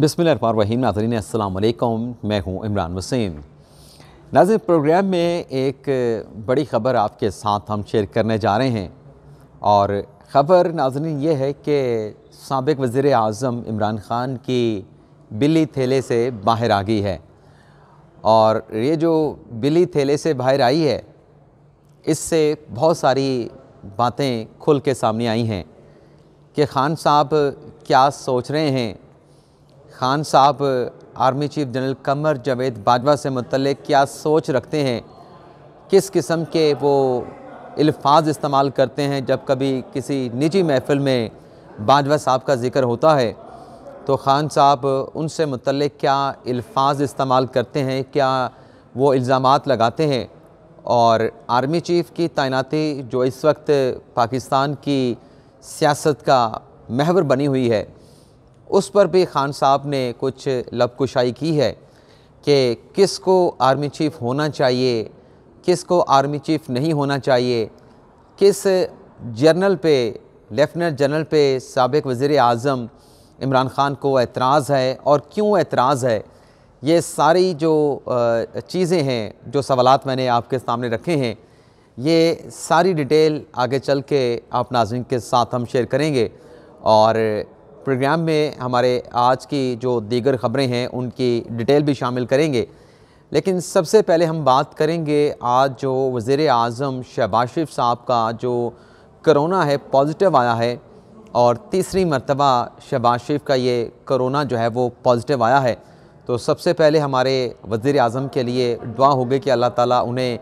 बिसमीम नाजरीन अलकुम मैं हूँ इमरान वसीम नाजिन प्रोग्राम में एक बड़ी ख़बर आपके साथ हम शेयर करने जा रहे हैं और ख़बर नाजरीन ये है कि सबक वज़ी अजम इमरान ख़ान की बिल्ली थैले से बाहर आ गई है और ये जो बिल्ली थैले से बाहर आई है इससे बहुत सारी बातें खुल के सामने आई हैं कि खान साहब क्या सोच रहे हैं खान साहब army chief general Qamar Javed Bajwa से मुतल क्या सोच रखते हैं किस किस्म के वो अल्फाज इस्तेमाल करते हैं जब कभी किसी निजी महफिल में बाजवा साहब का जिक्र होता है तो खान साहब उनसे मुतल क्या अल्फाज इस्तेमाल करते हैं क्या वो इल्ज़ाम लगाते हैं और आर्मी चीफ़ की तैनाती जो इस वक्त पाकिस्तान की सियासत का महवर बनी हुई है उस पर भी खान साहब ने कुछ लबकुशाई की है कि किस को आर्मी चीफ़ होना चाहिए किस को आर्मी चीफ़ नहीं होना चाहिए किस जनरल पे लेफ्टिनेंट जनरल पे सबक वज़ी अजम इमरान ख़ान को एतराज़ है और क्यों एतराज़ है ये सारी जो चीज़ें हैं जो सवालत मैंने आपके सामने रखे हैं ये सारी डिटेल आगे चल के आप नाजन के साथ हम शेयर करेंगे और प्रोग्राम में हमारे आज की जो दीगर ख़बरें हैं उनकी डिटेल भी शामिल करेंगे लेकिन सबसे पहले हम बात करेंगे आज जो वज़र अज़म शहबाज शरीफ साहब का जो करोना है पॉजिटिव आया है और तीसरी मरतबा शहबाज शरीफ का ये करोना जो है वो पॉजिटिव आया है तो सबसे पहले हमारे वज़र अजम के लिए दुआ होगी कि अल्लाह ताली उन्हें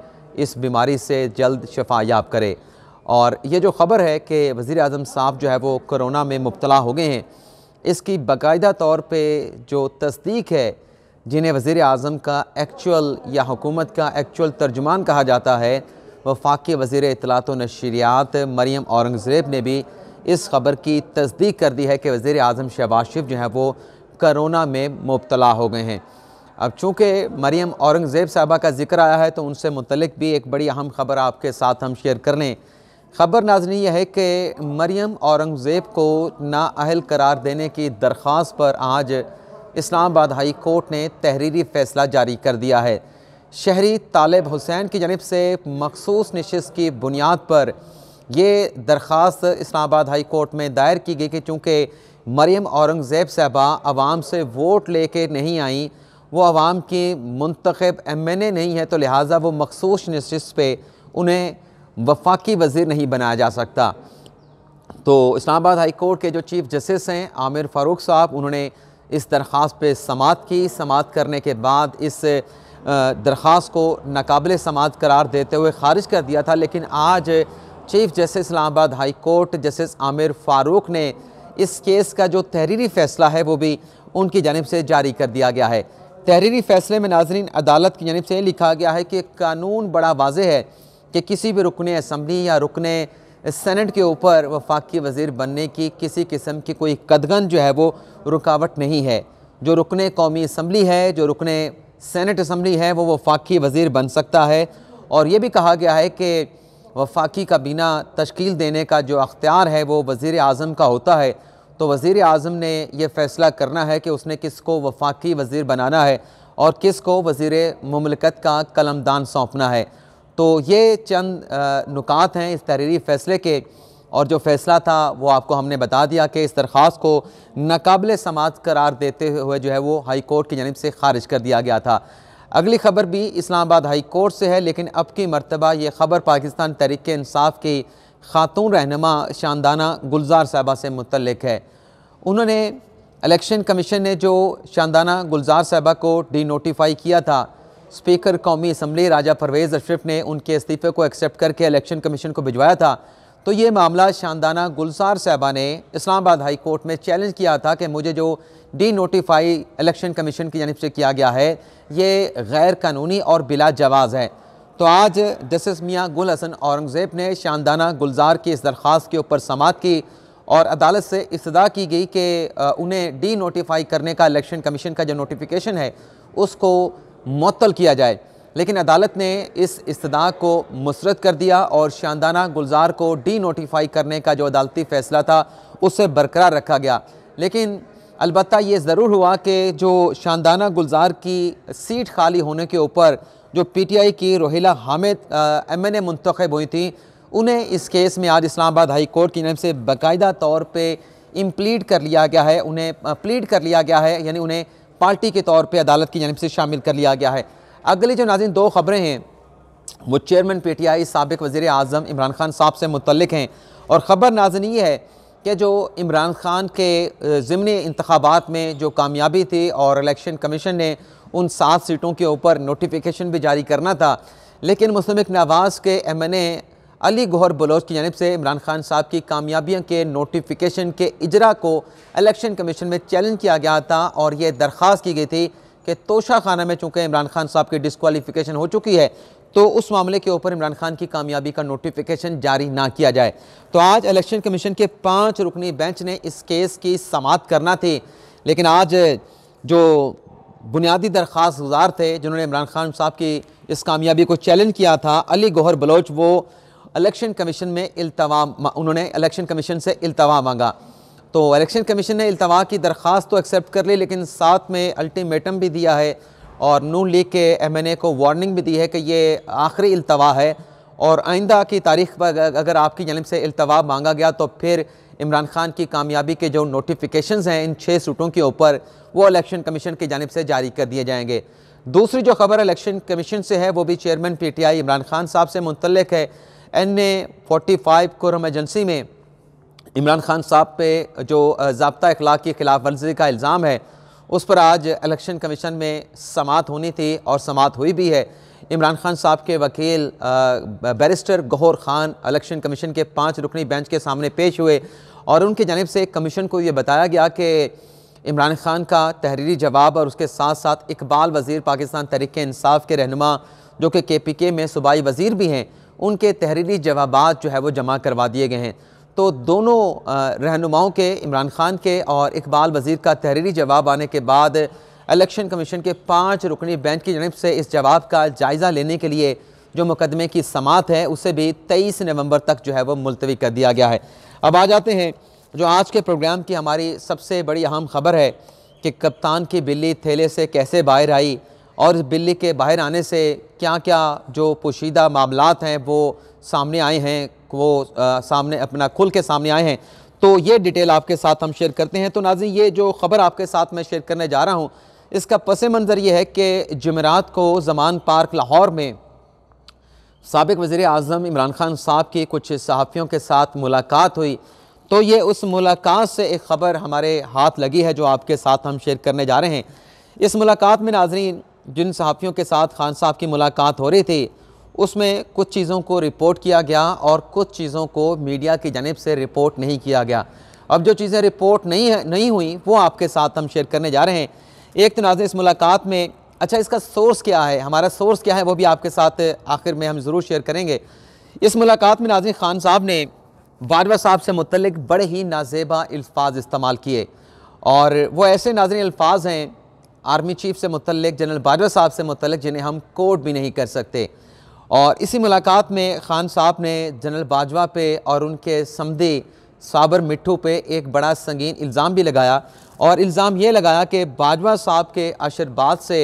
इस बीमारी से जल्द शफा याब करे और ये जो ख़बर है कि वज़ी अजम साहब जो है वो करोना में मुबतला हो गए हैं इसकी बाकायदा तौर पर जो तस्दीक है जिन्हें वज़ी अजम का एक्चुअल या हुकूमत का एक्चुअल तर्जुमान कहा जाता है वफाक़ी वज़ी अतलात नशरियात मरीम औरंगज़ेब ने भी इस खबर की तस्दीक कर दी है कि वज़ी अजम शहबाज शिफ जो हैं वो करोना में मुबतला हो गए हैं अब चूँकि मरीम औरंगज़ेब साहबा का जिक्र आया है तो उनसे मुतलक भी एक बड़ी अहम ख़बर आपके साथ हम शेयर कर लें खबर नाजनी यह है कि मरियम औरंगज़ेब को नाअहल करार देने की दरख्वास्त पर आज इस्लामाबाद हाई कोर्ट ने तहरीरी फ़ैसला जारी कर दिया है शहरी तालब हुसैन की जानब से मखसूस नशस्त की बुनियाद पर यह दरख्वास्त इस्लामाबाद हाई कोर्ट में दायर की गई कि चूँकि मरियम औरंगज़ेब साहबा आवाम से वोट लेके नहीं आई वो आवाम की मंतखब एम एन ए नहीं है तो लिहाजा वो मखसूस नशस्त पर उन्हें वफाकी वजीर नहीं बनाया जा सकता तो इस्लामाबाद हाई कोर्ट के जो चीफ जस्टिस हैं आमिर फ़ारूक साहब उन्होंने इस दरख्वास्त पे समात की समात करने के बाद इस दरख्वास्त को नाकबले समात करार देते हुए ख़ारिज कर दिया था लेकिन आज chief justice Islamabad high court justice Aamir Farooq ने इस केस का जो तहरीरी फ़ैसला है वो भी उनकी जानब से जारी कर दिया गया है तहरीरी फ़ैसले में नाजरीन अदालत की जानब से लिखा गया है कि कानून बड़ा वाज है कि किसी भी रुकन असम्बली या रुकन सेनेट के ऊपर वफाक वज़ीर बनने की किसी किस्म की कोई कदगन जो है वो रुकावट नहीं है जो रुकन कौमी असम्बली है जो रुकन सेनेट असम्बली है वो वफाकी वज़ीर बन सकता है और ये भी कहा गया है कि वफाकी काबीना तश्कील देने का जो अख्तियार है वो वज़ी अजम का होता है तो वज़ी अजम ने यह फ़ैसला करना है कि उसने किस को वफाकी वज़ी बनाना है और किस को वज़ी ममलकत का कलमदान सौंपना है तो ये चंद नुकात हैं इस तहरीरी फ़ैसले के और जो फ़ैसला था वो आपको हमने बता दिया कि इस दरख्वास को नाकबिल समाज करार देते हुए जो है वो हाई कोर्ट की जानब से खारिज कर दिया गया था अगली खबर भी इस्लामाबाद हाई कोर्ट से है लेकिन अब की मरतबा ये खबर पाकिस्तान तहरीक इंसाफ की खातून रहनमा शानदाना गुलजार साहबा से मुतलक है उन्होंने इलेक्शन कमीशन ने जो शानदाना गुलजार साहबा को डी नोटिफाई किया था स्पीकर कौमी असम्बली राजा परवेज़ अशरफ ने उनके इस्तीफ़े को एक्सेप्ट करके इलेक्शन कमीशन को भिजवाया था तो ये मामला शानदाना गुलजार साहबा ने इस्लामाबाद हाई कोर्ट में चैलेंज किया था कि मुझे जो डी नोटिफाई इलेक्शन कमीशन की जानब से किया गया है ये गैर कानूनी और बिला जवाज़ है तो आज जस्टिस मियाँ गुल हसन औरंगज़ेब ने शानदाना गुलजार की इस दरख्वास्त के ऊपर समात की और अदालत से इस्तः की गई कि उन्हें डी नोटिफाई करने का इलेक्शन कमीशन का जो नोटिफिकेशन है उसको मअतल किया जाए लेकिन अदालत ने इस इस्तदा को मुस्रद कर दिया और शानदाना गुलजार को डी नोटिफाई करने का जो अदालती फ़ैसला था उसे बरकरार रखा गया लेकिन अलबत् ये ज़रूर हुआ कि जो शानदाना गुलजार की सीट खाली होने के ऊपर जो पी टी आई की रोहिला हामिद एम एन ए मंतखब हुई थी उन्हें इस केस में आज इस्लामाबाद हाई कोर्ट की नाम से बाकायदा तौर पर इम्प्लीट कर लिया गया है उन्हें प्लीड कर लिया गया है यानी उन्हें पार्टी के तौर पर अदालत की जानब से शामिल कर लिया गया है अगली जो नाजिन दो खबरें हैं वो चेयरमैन पी टी आई सबक वज़ी अजम इमरान खान साहब से मुतलक हैं और ख़बर नाजन ये है कि जो इमरान खान के ज़मनी इंतबात में जो कामयाबी थी और इलेक्शन कमीशन ने उन सात सीटों के ऊपर नोटिफिकेशन भी जारी करना था लेकिन मुस्लिम नवाज़ के M N A Ali Gohar Baloch की जानब से इमरान खान साहब की कामयाबियों के नोटिफिकेशन के इजरा को इलेक्शन कमीशन में चैलेंज किया गया था और ये दरख्वास्त की गई थी कि तोशा खाना में चूँकि इमरान खान साहब की डिसकॉलीफिकेशन हो चुकी है तो उस मामले के ऊपर इमरान खान की कामयाबी का नोटिफिकेशन जारी ना किया जाए तो आज इलेक्शन कमीशन के पाँच रुकनी बेंच ने इस केस की समात करना थी लेकिन आज जो बुनियादी दरख्वास गुजार थे जिन्होंने इमरान खान साहब की इस कामयाबी को चैलेंज किया था अली गोहर बलोच वो इलेक्शन कमीशन में अल्तवा उन्होंने इलेक्शन कमीशन से अल्तवा मांगा तो इलेक्शन कमीशन ने अल्तवा की दरख्वास्त तो एक्सेप्ट कर ली लेकिन साथ में अल्टीमेटम भी दिया है और नू लीग के एम एन ए को वार्निंग भी दी है कि ये आखिरी अल्तवा है और आइंदा की तारीख पर अगर आपकी जानब से अल्तवा मांगा गया तो फिर इमरान खान की कामयाबी के जो नोटिफिकेशन हैं इन छः सूटों के ऊपर वो इलेक्शन कमीशन की जानब से जारी कर दिए जाएंगे दूसरी जो खबर इलेक्शन कमीशन से है वो भी chairman P T I Imran Khan साहब से मुतलक है N A forty five Kurram agency में इमरान खान साहब पे जो जबता अखलाक की खिलाफ वर्जी का इल्ज़ाम है उस पर आज इलेक्शन कमीशन में समात होनी थी और समात हुई भी है इमरान खान साहब के वकील barrister Gohar Khan election commission के पाँच रुकनी बेंच के सामने पेश हुए और उनकी जानब से कमीशन को ये बताया गया कि इमरान खान का तहरीरी जवाब और उसके साथ साथ इकबाल वज़ी पाकिस्तान तरीक़ानसाफ़ के रहनमा जो कि के पी के में सूबाई वज़ी भी हैं उनके तहरीरी जवाब जो है वो जमा करवा दिए गए हैं तो दोनों रहनुमाओं के इमरान खान के और इकबाल वज़ीर का तहरीरी जवाब आने के बाद इलेक्शन कमीशन के पाँच रुकनी बेंच की जानब से इस जवाब का जायज़ा लेने के लिए जो मुकदमे की समात है उसे भी तेईस नवंबर तक जो है वो मुलतवी कर दिया गया है अब आ जाते हैं जो आज के प्रोग्राम की हमारी सबसे बड़ी अहम खबर है कि कप्तान की बिल्ली थैले से कैसे बाहर आई और इस बिल्ली के बाहर आने से क्या क्या जो पोशीदा मामला हैं वो सामने आए हैं वो आ, सामने अपना खुल के सामने आए हैं तो ये डिटेल आपके साथ हम शेयर करते हैं तो नाजी ये जो ख़बर आपके साथ मैं शेयर करने जा रहा हूँ इसका पस मंज़र ये है कि जमेरात को जमान पार्क लाहौर में सबक वज़ी अजम इमरान ख़ान साहब की कुछ सहाफ़ियों के साथ मुलाकात हुई तो ये उस मुलाकात से एक ख़बर हमारे हाथ लगी है जो आपके साथ हम शेयर करने जा रहे हैं इस मुलाकात में नाजरीन जिन सहाफ़ियों के साथ खान साहब की मुलाकात हो रही थी उसमें कुछ चीज़ों को रिपोर्ट किया गया और कुछ चीज़ों को मीडिया की जानब से रिपोर्ट नहीं किया गया अब जो चीज़ें रिपोर्ट नहीं नहीं हुई वो आपके साथ हम शेयर करने जा रहे हैं एक तो नाजन इस मुलाकात में अच्छा इसका सोर्स क्या है हमारा सोर्स क्या है वो भी आपके साथ आखिर में हम ज़रूर शेयर करेंगे इस मुलाकात में नाजिन खान साहब ने बाजवा साहब से मुतलक बड़े ही नाजेबा अल्फाज इस्तेमाल किए और वो ऐसे नाजन अल्फाज हैं आर्मी चीफ से मुतलक जनरल बाजवा साहब से मुतल जिन्हें हम कोर्ट भी नहीं कर सकते और इसी मुलाकात में ख़ान साहब ने जनरल बाजवा पे और उनके समदी साबर मिट्टू पे एक बड़ा संगीन इल्ज़ाम भी लगाया और इल्ज़ाम ये लगाया कि बाजवा साहब के आशीर्वाद से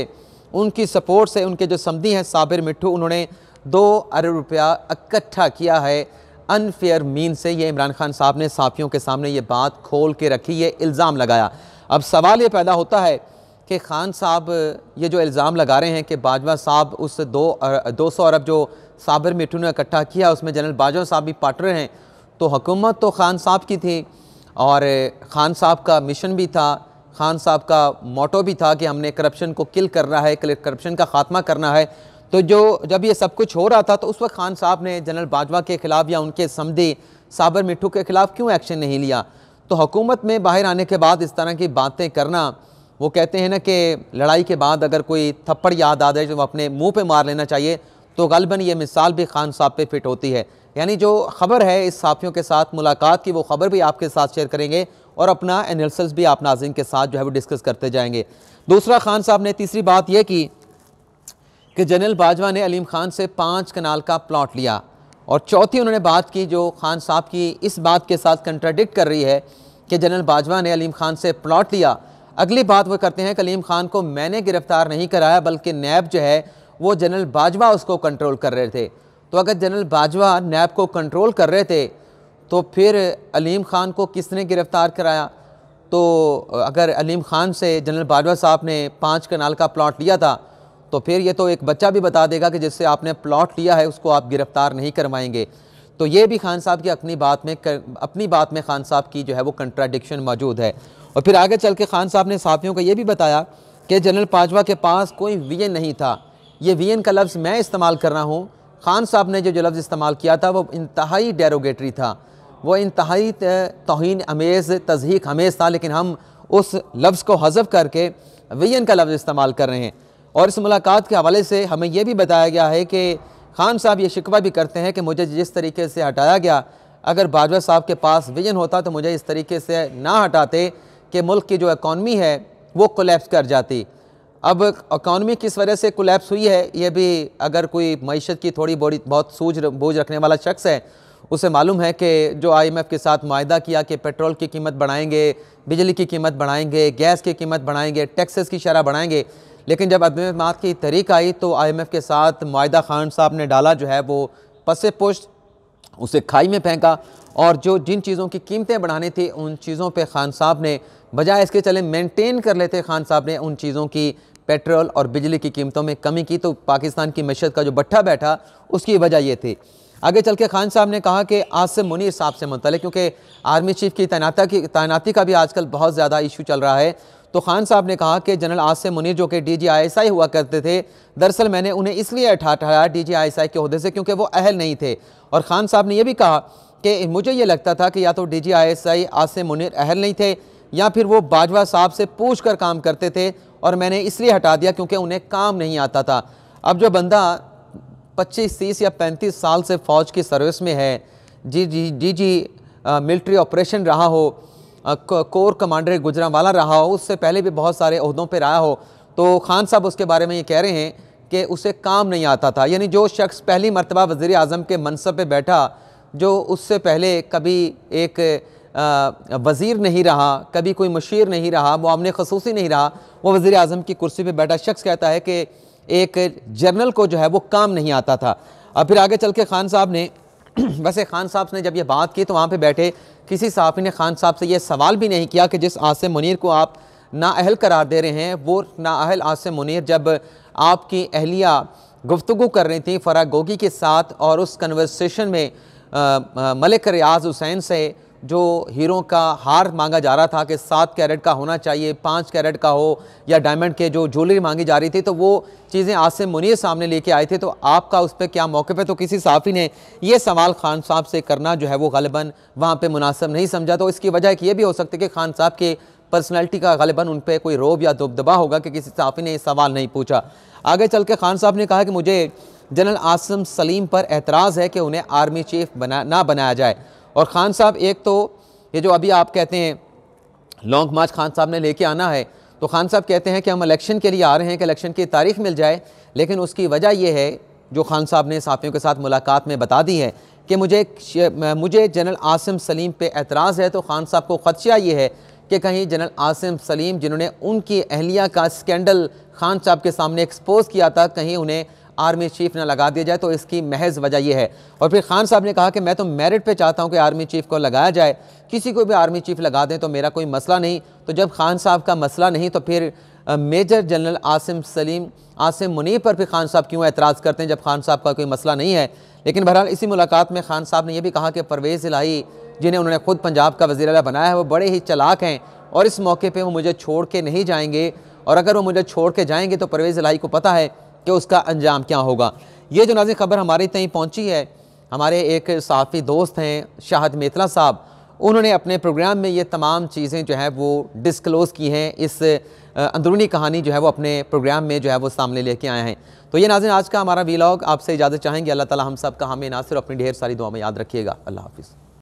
उनकी सपोर्ट से उनके जो समदी हैं साबिर मिट्टू उन्होंने दो अरब रुपया इकट्ठा किया है अनफेयर मीन से ये इमरान खान साहब ने साफियों के सामने ये बात खोल के रखी ये इल्ज़ाम लगाया अब सवाल ये पैदा होता है कि खान साहब ये जो इल्ज़ाम लगा रहे हैं कि बाजवा साहब उस दो दो सौ अरब जो साबर मिठू ने इकट्ठा किया उसमें जनरल बाजवा साहब भी पार्टनर हैं तो हुकूमत तो खान साहब की थी और ख़ान साहब का मिशन भी था खान साहब का मोटो भी था कि हमने करप्शन को किल करना है करप्शन का खात्मा करना है तो जो जब ये सब कुछ हो रहा था तो उस वक्त खान साहब ने जनरल बाजवा के ख़िलाफ़ या उनके समधी साबर मिठू के ख़िलाफ़ क्यों एक्शन नहीं लिया तो हुकूमत में बाहर आने के बाद इस तरह की बातें करना वो कहते हैं ना कि लड़ाई के बाद अगर कोई थप्पड़ याद आ जाए जो अपने मुंह पे मार लेना चाहिए तो गलबन ये मिसाल भी खान साहब पे फिट होती है यानी जो ख़बर है इस साफ़ियों के साथ मुलाकात की वो ख़बर भी आपके साथ शेयर करेंगे और अपना एनालिसिस भी आप नाजिन के साथ जो है वो डिस्कस करते जाएंगे दूसरा खान साहब ने तीसरी बात यह की कि जनरल बाजवा ने अलीम खान से पाँच कनाल का प्लाट लिया और चौथी उन्होंने बात की जो खान साहब की इस बात के साथ कंट्राडिक्ट कर रही है कि जनरल बाजवा ने अलीम खान से प्लाट लिया अगली बात वो करते हैं कलीम खान को मैंने गिरफ्तार नहीं कराया बल्कि नैब जो है वो जनरल बाजवा उसको कंट्रोल कर रहे थे तो अगर जनरल बाजवा नैब को कंट्रोल कर रहे थे तो फिर अलीम ख़ान को किसने गिरफ़्तार कराया तो अगर अलीम ख़ान से जनरल बाजवा साहब ने पाँच कनाल का प्लाट लिया था तो फिर ये तो एक बच्चा भी बता देगा कि जिससे आपने प्लाट लिया है उसको आप गिरफ़्तार नहीं करवाएंगे तो ये भी खान साहब की अपनी बात में कर, अपनी बात में खान साहब की जो है वो कंट्राडिक्शन मौजूद है और फिर आगे चल के खान साहब ने साफियों को ये भी बताया कि जनरल पाजवा के पास कोई वीएन नहीं था ये वीएन का लफ्ज़ मैं इस्तेमाल कर रहा हूँ खान साहब ने जो जो लफ्ज़ इस्तेमाल किया था वो इंतहाई डेरोगेटरी था वो इंतहाई तोहन अमेज़ तजहीक हमेज़ था लेकिन हम उस लफ्ज़ को हजफ करके वीएन का लफ्ज़ इस्तेमाल कर रहे हैं और इस मुलाकात के हवाले से हमें यह भी बताया गया है कि खान साहब ये शिकवा भी करते हैं कि मुझे जिस तरीके से हटाया गया अगर बाजवा साहब के पास विजन होता तो मुझे इस तरीके से ना हटाते कि मुल्क की जो इकानमी है वो कोलेप्स कर जाती अब इकानमी किस वजह से कोलेप्स हुई है ये भी अगर कोई मीशत की थोड़ी बड़ी बहुत सूझ बोझ रखने वाला शख्स है उसे मालूम है कि जो आईएमएफ के साथ माहा किया कि पेट्रोल की कीमत बढ़ाएंगे बिजली की कीमत बढ़ाएंगे गैस की कीमत बढ़ाएंगे टैक्सेस की शरह बढ़ाएंगे लेकिन जब अदम की तरीक़ आई तो आईएमएफ के साथ माहा खान साहब ने डाला जो है वो पसे पुश्त उसे खाई में फेंका और जो जिन चीज़ों की कीमतें बढ़ानी थी उन चीज़ों पे खान साहब ने बजाय इसके चले मेंटेन कर लेते खान साहब ने उन चीज़ों की पेट्रोल और बिजली की कीमतों में कमी की तो पाकिस्तान की मैशत का जो बट्ठा बैठा उसकी वजह ये थी आगे चल के खान साहब ने कहा कि आसम मुनीर साहब से मुतल क्योंकि आर्मी चीफ की तैनाता की तैनाती का भी आजकल बहुत ज़्यादा इशू चल रहा है तो खान साहब ने कहा कि जनरल आसम मुनीर जो कि डी जी आई एस आई हुआ करते थे दरअसल मैंने उन्हें इसलिए ठाठाया डी जी आई एस आई के अहदे से क्योंकि वो अहल नहीं थे और ख़ान साहब ने यह भी कहा कि मुझे ये लगता था कि या तो D G I S I Asim Munir अहल नहीं थे या फिर वो बाजवा साहब से पूछ कर काम करते थे और मैंने इसलिए हटा दिया क्योंकि उन्हें काम नहीं आता था अब जो बंदा 25 तीस या 35 साल से फ़ौज की सर्विस में है G G D G military operation रहा हो कोर कमांडर वाला रहा हो उससे पहले भी बहुत सारे अहदों पर रहा हो तो खान साहब उसके बारे में ये कह रहे हैं कि उसे काम नहीं आता था यानी जो शख्स पहली मरतबा वज़ी अजम के मनसब पर बैठा जो उससे पहले कभी एक वज़ीर नहीं रहा कभी कोई मशीर नहीं रहा वो आमने खसूसी नहीं रहा वो वज़ी अजम की कुर्सी पर बैठा शख्स कहता है कि एक जर्नल को जो है वो काम नहीं आता था अब फिर आगे चल के खान साहब ने वैसे खान साहब ने जब ये बात की तो वहाँ पर बैठे किसी साफ़ी ने खान साहब से ये सवाल भी नहीं किया कि जिस आसम मुनर को आप नााहल करार दे रहे हैं वो नााहल आसम मुनर जब आपकी अहलिया गुफ्तु कर रही थी गोगी के साथ और उस कन्वर्सेशन में मलिक रियाज हुसैन से जो हीरों का हार मांगा जा रहा था कि सात कैरेट का होना चाहिए पाँच कैरेट का हो या डायमंड के जो ज्वेलरी मांगी जा रही थी तो वो चीज़ें आसिम मुनीर सामने लेके आए थे तो आपका उस पर क्या मौके पे तो किसी साफ़ी ने ये सवाल खान साहब से करना जो है वो गलबन वहाँ पर मुनासब नहीं समझा तो इसकी वजह ये भी हो सकती है कि खान साहब के पर्सनैलिटी का गलबन उन पर कोई रोब या दबदबा होगा कि किसी साफ़ी ने ये सवाल नहीं पूछा आगे चल के खान साहब ने कहा कि मुझे जनरल आसम सलीम पर एतराज़ है कि उन्हें आर्मी चीफ बना ना बनाया जाए और ख़ान साहब एक तो ये जो अभी आप कहते हैं लॉन्ग मार्च खान साहब ने लेके आना है तो खान साहब कहते हैं कि हम इलेक्शन के लिए आ रहे हैं कि इलेक्शन की तारीख मिल जाए लेकिन उसकी वजह यह है जो खान साहब ने साफियों के साथ मुलाकात में बता दी है कि मुझे मुझे जनरल आसिम सलीम पे एतराज़ है तो खान साहब को ख़दशा ये है कि कहीं जनरल आसिम सलीम जिन्होंने उनकी अहलिया का स्कैंडल खान साहब के सामने एक्सपोज़ किया था कहीं उन्हें आर्मी चीफ ना लगा दिया जाए तो इसकी महज वजह यह है और फिर खान साहब ने कहा कि मैं तो मेरिट पे चाहता हूँ कि आर्मी चीफ को लगाया जाए किसी को भी आर्मी चीफ लगा दें तो मेरा कोई मसला नहीं तो जब खान साहब का मसला नहीं तो फिर मेजर जनरल आसिम सलीम आसिम मुनीब पर भी खान साहब क्यों एतराज़ करते हैं जब खान साहब का कोई मसला नहीं है लेकिन बहरहाल इसी मुलाकात में खान साहब ने यह भी कहा कि परवेज़ इलाही जिन्हें उन्होंने खुद पंजाब का वजी अला बनाया है वो बड़े ही चलाक हैं और इस मौके पर वो मुझे छोड़ के नहीं जाएंगे और अगर वो मुझे छोड़ के जाएंगे तो परवेज़ इलाही को पता है कि उसका अंजाम क्या होगा ये जो नाजिन खबर हमारे तय पहुँची है हमारे एक सहाफ़ी दोस्त हैं शाहद मेतला साहब उन्होंने अपने प्रोग्राम में ये तमाम चीज़ें जो है वो डिस्क्लोज़ की हैं इस अंदरूनी कहानी जो है वो अपने प्रोग्राम में जो है वो सामने लेके आए हैं तो ये नाजिन आज का हमारा वीलॉग आपसे इजाज़त चाहेंगे अल्लाह ताला हम सब का हमें ना सिर्फ अपनी ढेर सारी दुआ में याद रखिएगा अल्लाह हाफिज़